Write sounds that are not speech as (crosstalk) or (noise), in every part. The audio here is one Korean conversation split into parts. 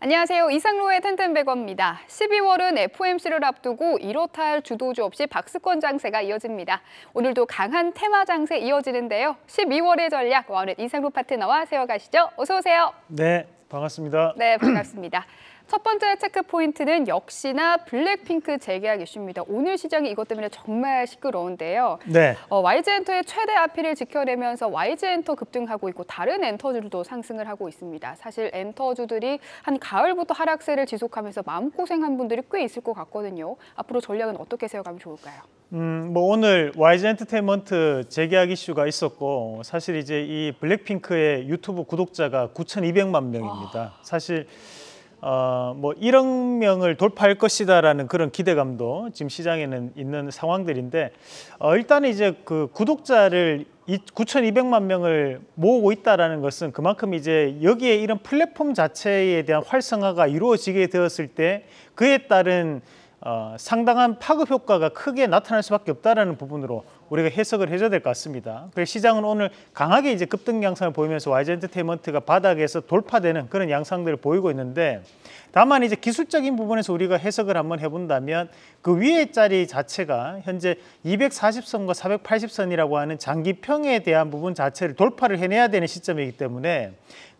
안녕하세요. 이상로의 텐텐백어입니다. 12월은 FOMC를 앞두고 이렇다 할 주도주 없이 박스권 장세가 이어집니다. 오늘도 강한 테마 장세 이어지는데요. 12월의 전략, 와우 이상로 파트너와 세워가시죠. 어서 오세요. 네, 반갑습니다. 네, 반갑습니다. 첫 번째 체크 포인트는 역시나 블랙핑크 재계약 이슈입니다. 오늘 시장이 이것 때문에 정말 시끄러운데요. 네. 어, YG엔터의 최대 아피를 지켜내면서 YG엔터 급등하고 있고 다른 엔터주들도 상승을 하고 있습니다. 사실 엔터주들이 한 가을부터 하락세를 지속하면서 마음고생한 분들이 꽤 있을 것 같거든요. 앞으로 전략은 어떻게 세워가면 좋을까요? 음, 뭐 오늘 YG 엔터테인먼트 재계약 이슈가 있었고 사실 이제 이 블랙핑크의 유튜브 구독자가 9,200만 명입니다. 아... 사실 어, 뭐 1억 명을 돌파할 것이다라는 그런 기대감도 지금 시장에는 있는 상황들인데 어, 일단 이제 그 구독자를 9,200만 명을 모으고 있다라는 것은 그만큼 이제 여기에 이런 플랫폼 자체에 대한 활성화가 이루어지게 되었을 때 그에 따른 어, 상당한 파급 효과가 크게 나타날 수밖에 없다라는 부분으로 우리가 해석을 해줘야 될 것 같습니다. 그래서 시장은 오늘 강하게 이제 급등 양상을 보이면서 YG 엔터테인먼트가 바닥에서 돌파되는 그런 양상들을 보이고 있는데 다만 이제 기술적인 부분에서 우리가 해석을 한번 해본다면 그 위에 자리 자체가 현재 240선과 480선이라고 하는 장기평에 대한 부분 자체를 돌파를 해내야 되는 시점이기 때문에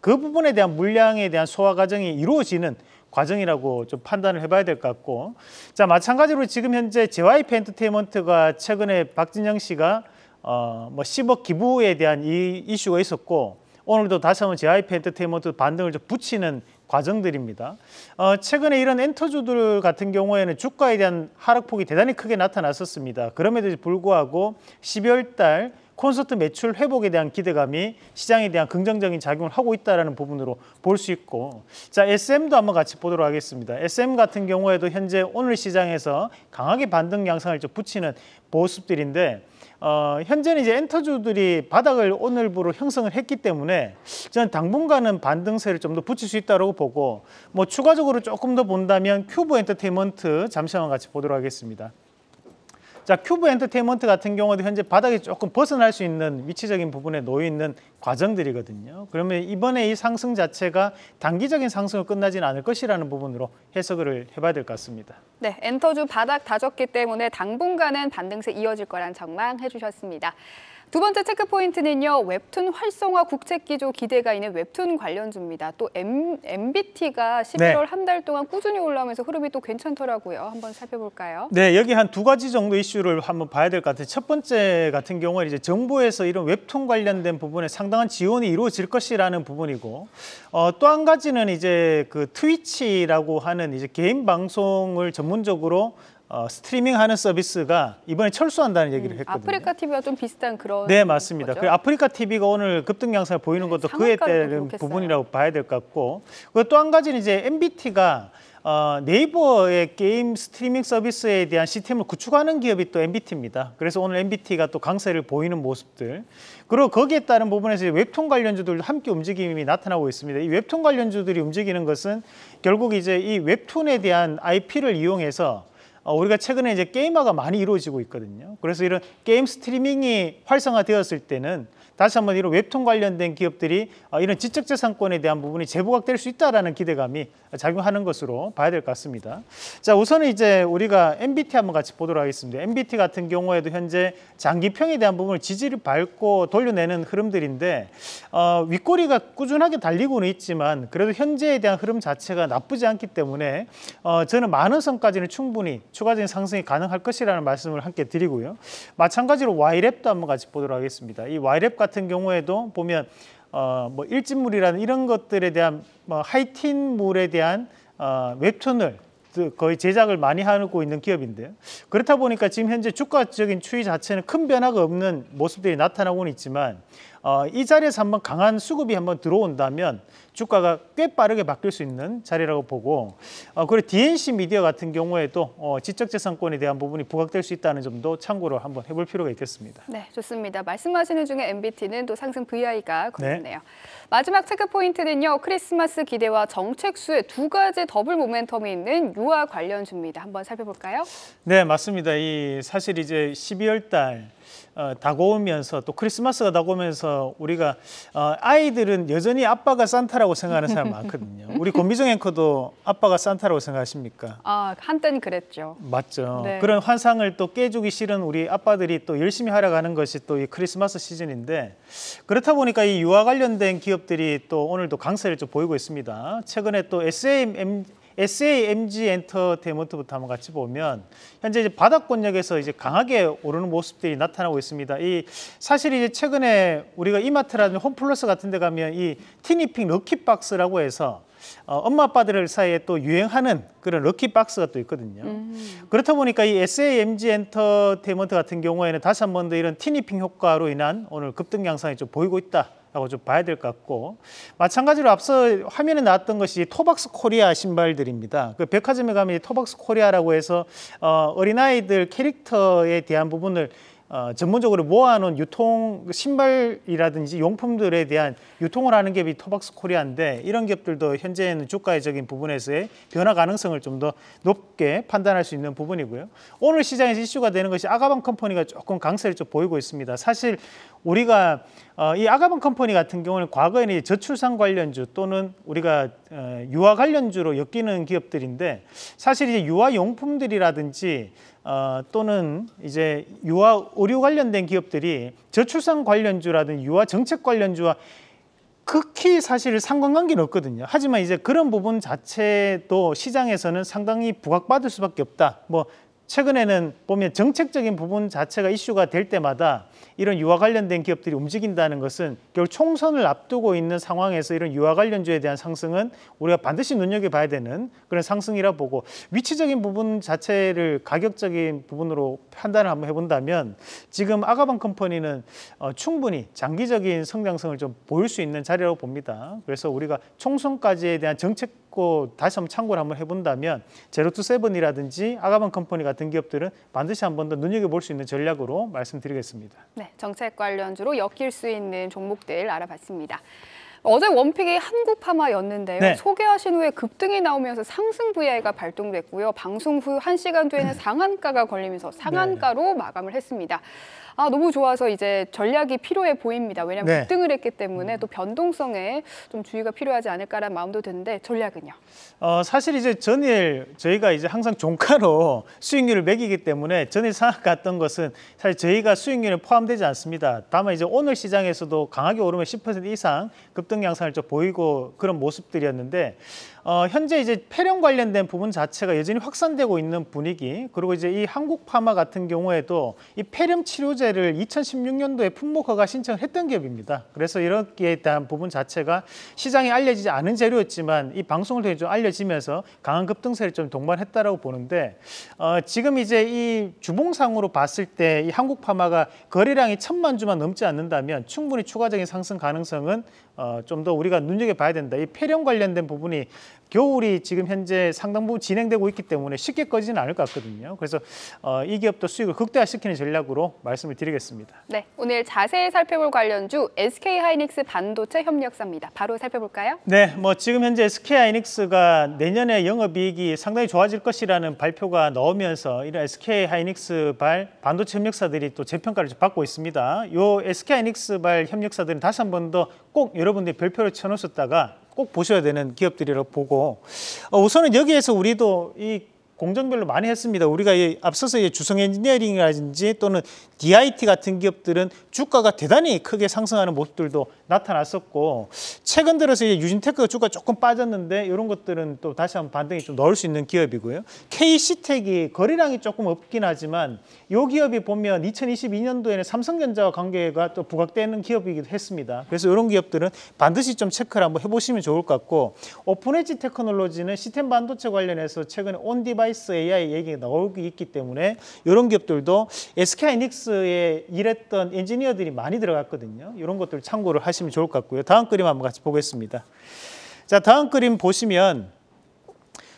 그 부분에 대한 물량에 대한 소화 과정이 이루어지는 과정이라고 좀 판단을 해봐야 될 것 같고 자 마찬가지로 지금 현재 JYP 엔터테인먼트가 최근에 박진영 씨가 어, 뭐 10억 기부에 대한 이 이슈가 있었고 오늘도 다시 한번 JYP 엔터테인먼트 반등을 좀 붙이는 과정들입니다. 어, 최근에 이런 엔터주들 같은 경우에는 주가에 대한 하락폭이 대단히 크게 나타났었습니다. 그럼에도 불구하고 12월 달 콘서트 매출 회복에 대한 기대감이 시장에 대한 긍정적인 작용을 하고 있다는 부분으로 볼 수 있고 자 SM도 한번 같이 보도록 하겠습니다. SM 같은 경우에도 현재 오늘 시장에서 강하게 반등 양상을 좀 붙이는 모습들인데 어, 현재는 이제 엔터주들이 바닥을 오늘부로 형성을 했기 때문에 저는 당분간은 반등세를 좀 더 붙일 수 있다고 보고 뭐 추가적으로 조금 더 본다면 큐브 엔터테인먼트 잠시만 같이 보도록 하겠습니다. 자 큐브 엔터테인먼트 같은 경우도 현재 바닥에 조금 벗어날 수 있는 위치적인 부분에 놓여 있는 과정들이거든요. 그러면 이번에 이 상승 자체가 단기적인 상승을 끝나지는 않을 것이라는 부분으로 해석을 해봐야 될 것 같습니다. 네, 엔터주 바닥 다졌기 때문에 당분간은 반등세 이어질 거란 전망 해주셨습니다. 두 번째 체크포인트는요. 웹툰 활성화 국책 기조 기대가 있는 웹툰 관련주입니다. 또 M, MBT가 11월 네. 한달 동안 꾸준히 올라오면서 흐름이 또 괜찮더라고요. 한번 살펴볼까요? 네, 여기 한 두 가지 정도 이슈를 한번 봐야 될 것 같아요. 첫 번째 같은 경우에 이제 정부에서 이런 웹툰 관련된 부분에 상당한 지원이 이루어질 것이라는 부분이고 어, 또 한 가지는 이제 그 트위치라고 하는 이제 개인 방송을 전문적으로 어, 스트리밍하는 서비스가 이번에 철수한다는 얘기를 음, 했거든요. 아프리카 TV와 좀 비슷한 그런 네 맞습니다. 그 아프리카 TV가 오늘 급등 양상을 보이는 네, 것도 네, 그에 따른 부분이라고 봐야 될 것 같고 그리고 또 한 가지는 이제 MBT가 어, 네이버의 게임 스트리밍 서비스에 대한 시스템을 구축하는 기업이 또 MBT입니다. 그래서 오늘 MBT가 또 강세를 보이는 모습들. 그리고 거기에 따른 부분에서 웹툰 관련주들도 함께 움직임이 나타나고 있습니다. 이 웹툰 관련주들이 움직이는 것은 결국 이제 이 웹툰에 대한 IP를 이용해서 어, 우리가 최근에 이제 게임화가 많이 이루어지고 있거든요. 그래서 이런 게임 스트리밍이 활성화되었을 때는 다시 한번 이런 웹툰 관련된 기업들이 어, 이런 지적재산권에 대한 부분이 재부각될 수 있다라는 기대감이 작용하는 것으로 봐야 될 것 같습니다. 자, 우선은 이제 우리가 MBT 한번 같이 보도록 하겠습니다. MBT 같은 경우에도 현재 장기평에 대한 부분을 지지를 밟고 돌려내는 흐름들인데 어, 윗꼬리가 꾸준하게 달리고는 있지만 그래도 현재에 대한 흐름 자체가 나쁘지 않기 때문에 어, 저는 만 원선까지는 충분히 추가적인 상승이 가능할 것이라는 말씀을 함께 드리고요. 마찬가지로 와이랩도 한번 같이 보도록 하겠습니다. 이와이랩 같은 같은 경우에도 보면 어, 뭐 일진물이라는 이런 것들에 대한 뭐 하이틴물에 대한 어, 웹툰을 거의 제작을 많이 하고 있는 기업인데요. 그렇다 보니까 지금 현재 주가적인 추이 자체는 큰 변화가 없는 모습들이 나타나고는 있지만 어, 이 자리에서 한번 강한 수급이 한번 들어온다면 주가가 꽤 빠르게 바뀔 수 있는 자리라고 보고 어, 그리고 DNC 미디어 같은 경우에도 어, 지적재산권에 대한 부분이 부각될 수 있다는 점도 참고로 한번 해볼 필요가 있겠습니다. 네, 좋습니다. 말씀하시는 중에 MBT는 또 상승 VI가 걸렸네요. 네. 마지막 체크 포인트는요. 크리스마스 기대와 정책 수의 두 가지 더블 모멘텀이 있는 유아 관련주입니다. 한번 살펴볼까요? 네, 맞습니다. 이 사실 이제 12월 달 어, 다가오면서 또 크리스마스가 다가오면서 우리가 어, 아이들은 여전히 아빠가 산타라고 생각하는 사람 많거든요. (laughs) 우리 권미정 앵커도 아빠가 산타라고 생각하십니까? 아 한때는 그랬죠. 맞죠. 네. 그런 환상을 또 깨주기 싫은 우리 아빠들이 또 열심히 하려가는 것이 또 이 크리스마스 시즌인데 그렇다 보니까 이 유아 관련된 기업들이 또 오늘도 강세를 좀 보이고 있습니다. 최근에 또 SAM SA MG 엔터테인먼트부터 한번 같이 보면 현재 이제 바닥권역에서 이제 강하게 오르는 모습들이 나타나고 있습니다. 이 사실 이제 최근에 우리가 이마트라든지 홈플러스 같은 데 가면 이 티니핑 럭키박스라고 해서 어, 엄마 아빠들 사이에 또 유행하는 그런 럭키 박스가 또 있거든요. 음. 그렇다 보니까 이 SAMG 엔터테인먼트 같은 경우에는 다시 한번 더 이런 티니핑 효과로 인한 오늘 급등 양상이 좀 보이고 있다. 라고 좀 봐야 될 것 같고 마찬가지로 앞서 화면에 나왔던 것이 토박스 코리아 신발들입니다. 그 백화점에 가면 토박스 코리아라고 해서 어, 어린아이들 캐릭터에 대한 부분을 어, 전문적으로 모아놓은 유통 신발이라든지 용품들에 대한 유통을 하는 갭이 터벅스 코리아인데 이런 기업들도 현재는 주가의적인 부분에서의 변화 가능성을 좀 더 높게 판단할 수 있는 부분이고요. 오늘 시장에서 이슈가 되는 것이 아가방 컴퍼니가 조금 강세를 좀 보이고 있습니다. 사실 우리가 어, 이 아가방 컴퍼니 같은 경우는 과거에는 저출산 관련주 또는 우리가 어, 유아 관련주로 엮이는 기업들인데 사실 이제 유아 용품들이라든지 어, 또는 이제 유아 의료 관련된 기업들이 저출산 관련주라든 지 유아 정책 관련주와 극히 사실 상관관계는 없거든요. 하지만 이제 그런 부분 자체도 시장에서는 상당히 부각받을 수밖에 없다. 뭐 최근에는 보면 정책적인 부분 자체가 이슈가 될 때마다 이런 유아 관련된 기업들이 움직인다는 것은 결국 총선을 앞두고 있는 상황에서 이런 유아 관련주에 대한 상승은 우리가 반드시 눈여겨봐야 되는 그런 상승이라 보고 위치적인 부분 자체를 가격적인 부분으로 판단을 한번 해본다면 지금 아가방 컴퍼니는 어, 충분히 장기적인 성장성을 좀 보일 수 있는 자리라고 봅니다. 그래서 우리가 총선까지에 대한 정책 다시 한번 참고를 한번 해본다면 제로투세븐이라든지 아가방 컴퍼니 같은 기업들은 반드시 한번 더 눈여겨볼 수 있는 전략으로 말씀드리겠습니다. 네, 정책 관련주로 엮일 수 있는 종목들 알아봤습니다. 어제 원픽이 한국파마였는데요. 네. 소개하신 후에 급등이 나오면서 상승 VI가 발동됐고요. 방송 후 한시간 뒤에는 네. 상한가가 걸리면서 상한가로 네. 마감을 했습니다. 아 너무 좋아서 이제 전략이 필요해 보입니다. 왜냐하면 네. 급등을 했기 때문에 음. 또 변동성에 좀 주의가 필요하지 않을까라는 마음도 드는데 전략은요? 어, 사실 이제 전일 저희가 이제 항상 종가로 (laughs) 수익률을 매기기 때문에 전일 상한갔던 것은 사실 저희가 수익률에 포함되지 않습니다. 다만 이제 오늘 시장에서도 강하게 오르면 10% 이상 급등 역등 양상을 좀 보이고 그런 모습들이었는데 어, 현재 이제 폐렴 관련된 부분 자체가 여전히 확산되고 있는 분위기 그리고 이제 이 한국파마 같은 경우에도 이 폐렴 치료제를 2016년도에 품목허가 신청을 했던 기업입니다. 그래서 이렇게 대한 부분 자체가 시장에 알려지지 않은 재료였지만 이 방송을 통해 좀 알려지면서 강한 급등세를 좀 동반했다라고 보는데 어, 지금 이제 이 주봉상으로 봤을 때 이 한국파마가 거래량이 천만 주만 넘지 않는다면 충분히 추가적인 상승 가능성은 어, 좀 더 우리가 눈여겨봐야 된다. 이 폐렴 관련된 부분이 겨울이 지금 현재 상당 부분 진행되고 있기 때문에 쉽게 꺼지는 않을 것 같거든요. 그래서 어, 이 기업도 수익을 극대화시키는 전략으로 말씀을 드리겠습니다. 네, 오늘 자세히 살펴볼 관련주 SK하이닉스 반도체 협력사입니다. 바로 살펴볼까요? 네, 뭐 지금 현재 SK하이닉스가 내년에 영업이익이 상당히 좋아질 것이라는 발표가 나오면서 이런 SK하이닉스 발 반도체 협력사들이 또 재평가를 받고 있습니다. 요 SK하이닉스 발 협력사들은 다시 한 번 더 꼭 여러분들 별표를 쳐놓으셨다가 꼭 보셔야 되는 기업들이라고 보고 어, 우선은 여기에서 우리도 이 공정별로 많이 했습니다. 우리가 앞서서 주성 엔지니어링이라든지 또는 DIT 같은 기업들은 주가가 대단히 크게 상승하는 모습들도 나타났었고 최근 들어서 유진테크가 주가 조금 빠졌는데 이런 것들은 또 다시 한번 반등이 좀 넣을 수 있는 기업이고요. KC텍이 거래량이 조금 없긴 하지만 이 기업이 보면 2022년도에는 삼성전자와 관계가 또 부각되는 기업이기도 했습니다. 그래서 이런 기업들은 반드시 좀 체크를 한번 해보시면 좋을 것 같고 오픈엣지 테크놀로지는 시스템 반도체 관련해서 최근에 온디바 트와이스 AI 얘기가 나오고 있기 때문에 이런 기업들도 SK 하이닉스에 일했던 엔지니어들이 많이 들어갔거든요. 이런 것들 참고를 하시면 좋을 것 같고요. 다음 그림 한번 같이 보겠습니다. 자, 다음 그림 보시면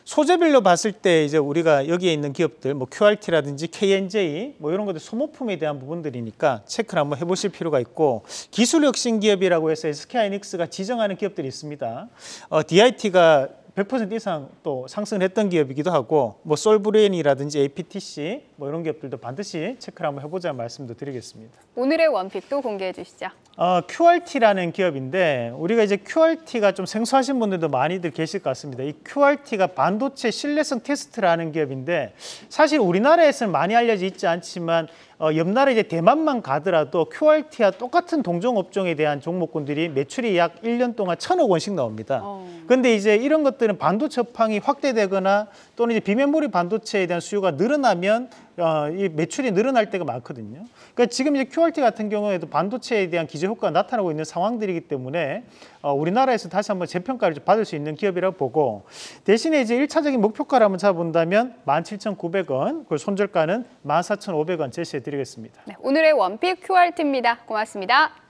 소재별로 봤을 때 이제 우리가 여기에 있는 기업들 뭐 QRT라든지 KNJ 뭐 이런 것들 소모품에 대한 부분들이니까 체크를 한번 해보실 필요가 있고 기술혁신 기업이라고 해서 SK하이닉스가 지정하는 기업들이 있습니다. 어, DIT가 100% 이상 또 상승을 했던 기업이기도 하고 뭐 솔브레인이라든지 APTC 뭐 이런 기업들도 반드시 체크를 한번 해보자 말씀도 드리겠습니다. 오늘의 원픽도 공개해 주시죠. 어, QRT라는 기업인데 우리가 이제 QRT가 좀 생소하신 분들도 많이들 계실 것 같습니다. 이 QRT가 반도체 신뢰성 테스트라는 기업인데 사실 우리나라에서는 많이 알려져 있지 않지만 어, 옆날에 이제 대만만 가더라도 QRT와 똑같은 동종 업종에 대한 종목군들이 매출이 약 1년 동안 천억 원씩 나옵니다. 어. 근데 이제 이런 것들은 반도체 업황이 확대되거나 또는 이제 비메모리 반도체에 대한 수요가 늘어나면 어, 이 매출이 늘어날 때가 많거든요. 그러니까 지금 이제 QRT 같은 경우에도 반도체에 대한 기저 효과가 나타나고 있는 상황들이기 때문에 어, 우리나라에서 다시 한번 재평가를 받을 수 있는 기업이라고 보고 대신에 이제 일차적인 목표가를 한번 잡아본다면 17,900원, 그리고 손절가는 14,500원 제시해 드리겠습니다. 네, 오늘의 원픽 QRT입니다. 고맙습니다.